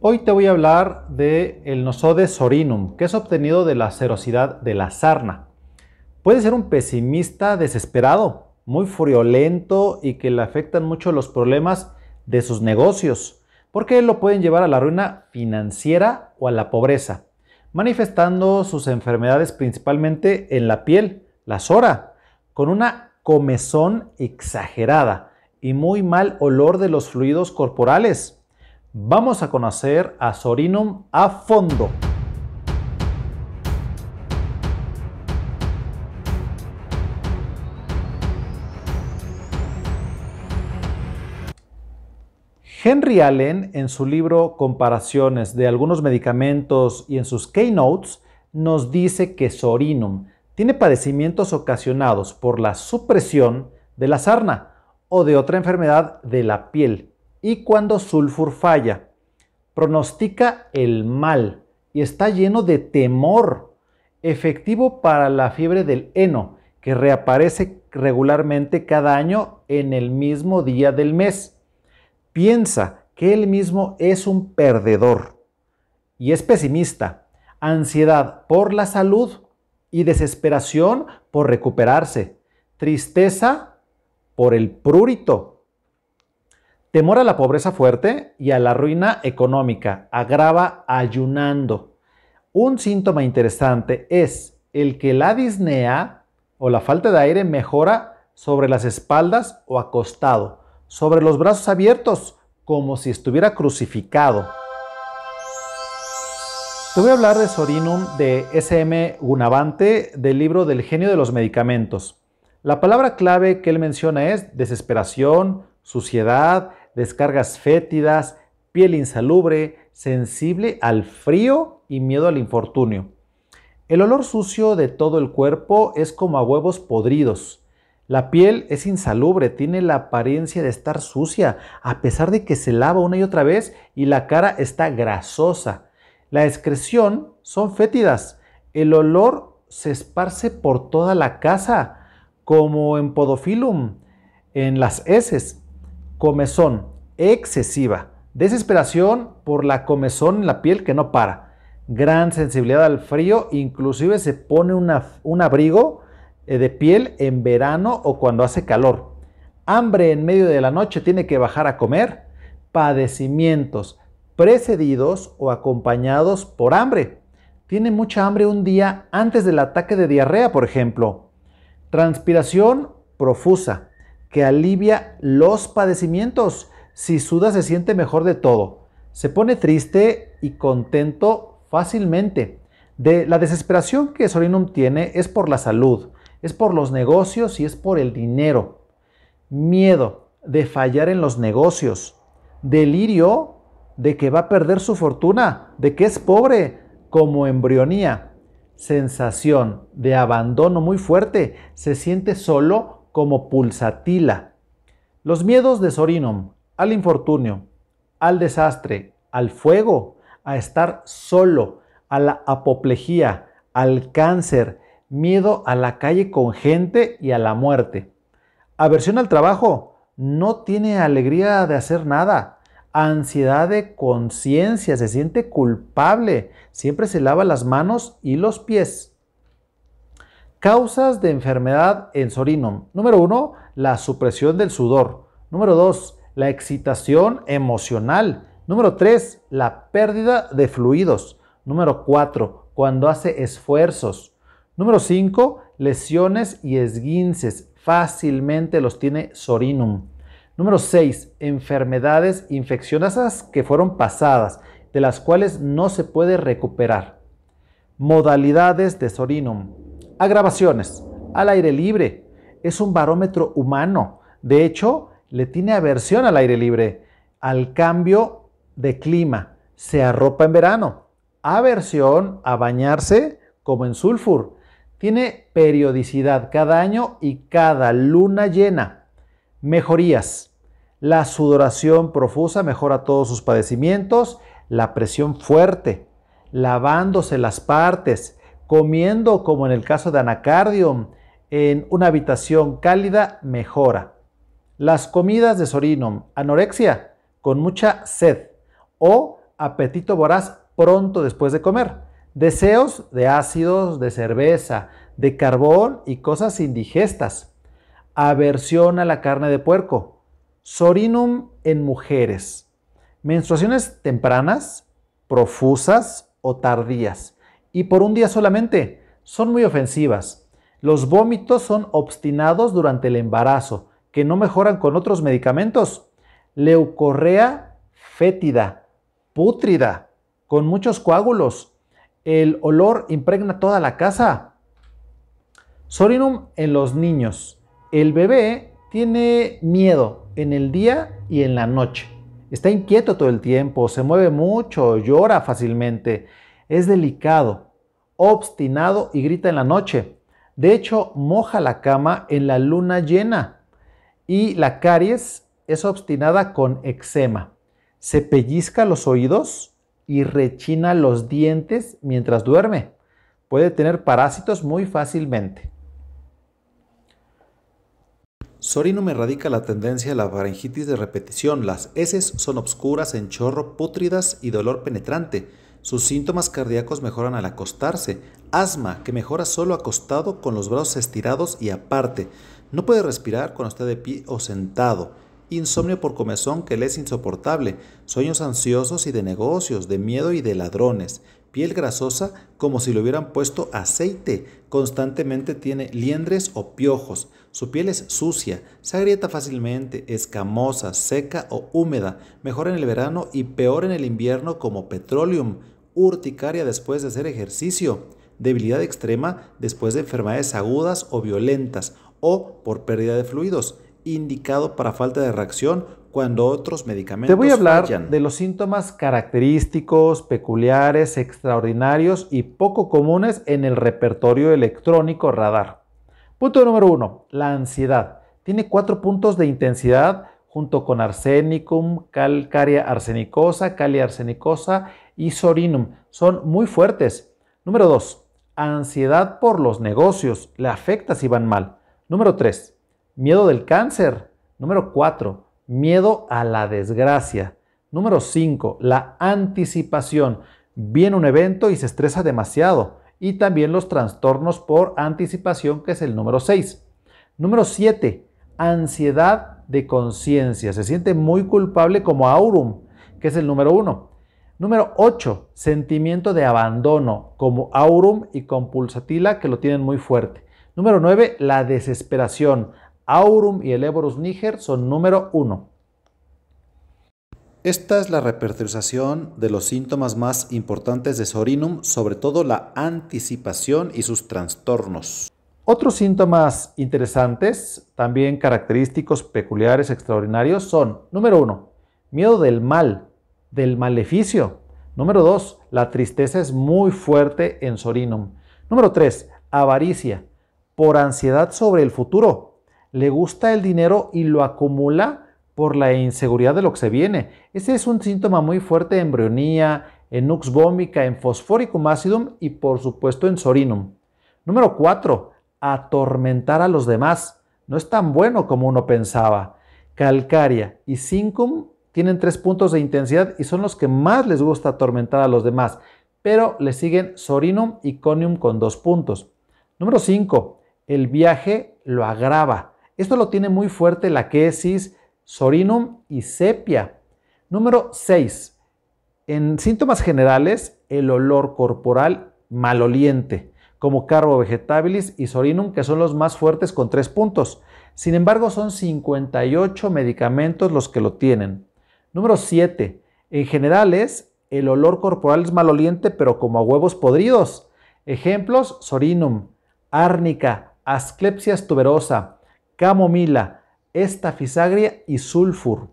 Hoy te voy a hablar de el nosode sorinum, que es obtenido de la serosidad de la sarna. Puede ser un pesimista desesperado, muy friolento y que le afectan mucho los problemas de sus negocios, porque lo pueden llevar a la ruina financiera o a la pobreza, manifestando sus enfermedades principalmente en la piel, la sora, con una comezón exagerada y muy mal olor de los fluidos corporales Vamos a conocer a Sorinum a fondo. Henry Allen, en su libro Comparaciones de algunos medicamentos y en sus Keynotes, nos dice que Sorinum tiene padecimientos ocasionados por la supresión de la sarna o de otra enfermedad de la piel, y cuando Sulfur falla. Pronostica el mal y está lleno de temor. Efectivo para la fiebre del heno, que reaparece regularmente cada año en el mismo día del mes. Piensa que él mismo es un perdedor y es pesimista. Ansiedad por la salud y desesperación por recuperarse. Tristeza por el prurito demora la pobreza fuerte y a la ruina económica. Agrava ayunando. Un síntoma interesante es el que la disnea o la falta de aire mejora sobre las espaldas o acostado, sobre los brazos abiertos, como si estuviera crucificado. Te voy a hablar de Sorinum de SM Gunavante del libro del genio de los medicamentos. La palabra clave que él menciona es desesperación, suciedad, descargas fétidas, piel insalubre, sensible al frío y miedo al infortunio. El olor sucio de todo el cuerpo es como a huevos podridos. La piel es insalubre, tiene la apariencia de estar sucia, a pesar de que se lava una y otra vez y la cara está grasosa. La excreción son fétidas. El olor se esparce por toda la casa, como en Podophilum, en las heces. Comezón excesiva, desesperación por la comezón en la piel que no para, gran sensibilidad al frío, inclusive se pone un abrigo eh, de piel en verano o cuando hace calor, hambre en medio de la noche tiene que bajar a comer, padecimientos precedidos o acompañados por hambre. Tiene mucha hambre un día antes del ataque de diarrea, por ejemplo. Transpiración profusa, que alivia los padecimientos si suda se siente mejor de todo. Se pone triste y contento fácilmente. De la desesperación que Sorinum tiene es por la salud, es por los negocios y es por el dinero. Miedo de fallar en los negocios. Delirio de que va a perder su fortuna, de que es pobre, como embrionía. Sensación de abandono muy fuerte. Se siente solo como pulsatila. Los miedos de Sorinum al infortunio, al desastre, al fuego, a estar solo, a la apoplejía, al cáncer, miedo a la calle con gente y a la muerte. Aversión al trabajo, no tiene alegría de hacer nada, ansiedad de conciencia, se siente culpable, siempre se lava las manos y los pies. Causas de enfermedad en Sorinum. Número 1, la supresión del sudor. Número 2, la excitación emocional. Número 3, la pérdida de fluidos. Número 4, cuando hace esfuerzos. Número 5, lesiones y esguinces. Fácilmente los tiene Sorinum. Número 6, enfermedades infecciosas que fueron pasadas, de las cuales no se puede recuperar. Modalidades de Sorinum. Agravaciones. Al aire libre. Es un barómetro humano. De hecho, le tiene aversión al aire libre, al cambio de clima. Se arropa en verano. Aversión a bañarse como en sulfur. Tiene periodicidad cada año y cada luna llena. Mejorías. La sudoración profusa mejora todos sus padecimientos. La presión fuerte. Lavándose las partes. Comiendo como en el caso de anacardium. En una habitación cálida mejora las comidas de Sorinum, anorexia, con mucha sed o apetito voraz pronto después de comer, deseos de ácidos, de cerveza, de carbón y cosas indigestas, aversión a la carne de puerco, sorinum en mujeres, menstruaciones tempranas, profusas o tardías y por un día solamente, son muy ofensivas. Los vómitos son obstinados durante el embarazo, que no mejoran con otros medicamentos. Leucorrea fétida, pútrida, con muchos coágulos. El olor impregna toda la casa. Sorinum en los niños. El bebé tiene miedo en el día y en la noche. Está inquieto todo el tiempo, se mueve mucho, llora fácilmente, es delicado, obstinado y grita en la noche. De hecho, moja la cama en la luna llena y la caries es obstinada con eczema. Se pellizca los oídos y rechina los dientes mientras duerme. Puede tener parásitos muy fácilmente. me radica la tendencia a la faringitis de repetición. Las heces son obscuras, en chorro, pútridas y dolor penetrante. Sus síntomas cardíacos mejoran al acostarse. Asma, que mejora solo acostado con los brazos estirados y aparte. No puede respirar cuando está de pie o sentado. Insomnio por comezón que le es insoportable. Sueños ansiosos y de negocios, de miedo y de ladrones. Piel grasosa como si le hubieran puesto aceite. Constantemente tiene liendres o piojos. Su piel es sucia, se agrieta fácilmente, escamosa, seca o húmeda. Mejor en el verano y peor en el invierno como petroleum. Urticaria después de hacer ejercicio. Debilidad extrema después de enfermedades agudas o violentas o por pérdida de fluidos, indicado para falta de reacción cuando otros medicamentos Te voy a hablar de los síntomas característicos, peculiares, extraordinarios y poco comunes en el repertorio electrónico radar. Punto número uno, la ansiedad. Tiene cuatro puntos de intensidad junto con arsenicum, calcaria arsenicosa, calia arsenicosa y sorinum. Son muy fuertes. Número 2. Ansiedad por los negocios. Le afecta si van mal. Número 3, miedo del cáncer. Número 4, miedo a la desgracia. Número 5, la anticipación. Viene un evento y se estresa demasiado. Y también los trastornos por anticipación, que es el número 6. Número 7, ansiedad de conciencia. Se siente muy culpable como aurum, que es el número 1. Número 8, sentimiento de abandono como aurum y compulsatila, que lo tienen muy fuerte. Número 9, la desesperación. Aurum y el Eborus Niger son número 1. Esta es la repertorización de los síntomas más importantes de Sorinum, sobre todo la anticipación y sus trastornos. Otros síntomas interesantes, también característicos, peculiares, extraordinarios, son, número 1, miedo del mal, del maleficio. Número 2, la tristeza es muy fuerte en Sorinum. Número 3, avaricia por ansiedad sobre el futuro. Le gusta el dinero y lo acumula por la inseguridad de lo que se viene. Ese es un síntoma muy fuerte en embrionía, en nux en fosforicum acidum y por supuesto en sorinum. Número 4. Atormentar a los demás. No es tan bueno como uno pensaba. Calcaria y zincum tienen tres puntos de intensidad y son los que más les gusta atormentar a los demás, pero le siguen sorinum y conium con dos puntos. Número 5 el viaje lo agrava. Esto lo tiene muy fuerte la quesis, sorinum y sepia. Número 6. En síntomas generales, el olor corporal maloliente, como carbo vegetabilis y sorinum, que son los más fuertes con tres puntos. Sin embargo, son 58 medicamentos los que lo tienen. Número 7. En generales, el olor corporal es maloliente, pero como a huevos podridos. Ejemplos, sorinum, árnica, asclepsia tuberosa, camomila, estafisagria y sulfur.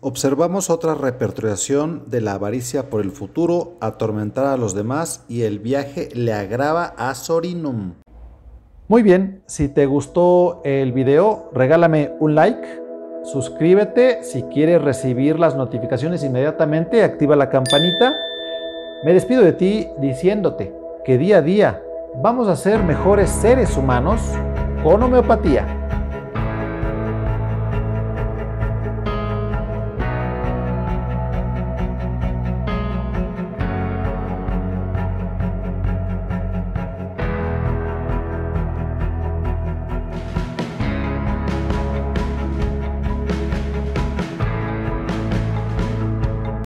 Observamos otra repertoriación de la avaricia por el futuro, atormentar a los demás y el viaje le agrava a Sorinum. Muy bien, si te gustó el video, regálame un like, suscríbete si quieres recibir las notificaciones inmediatamente, activa la campanita. Me despido de ti diciéndote que día a día vamos a ser mejores seres humanos con homeopatía.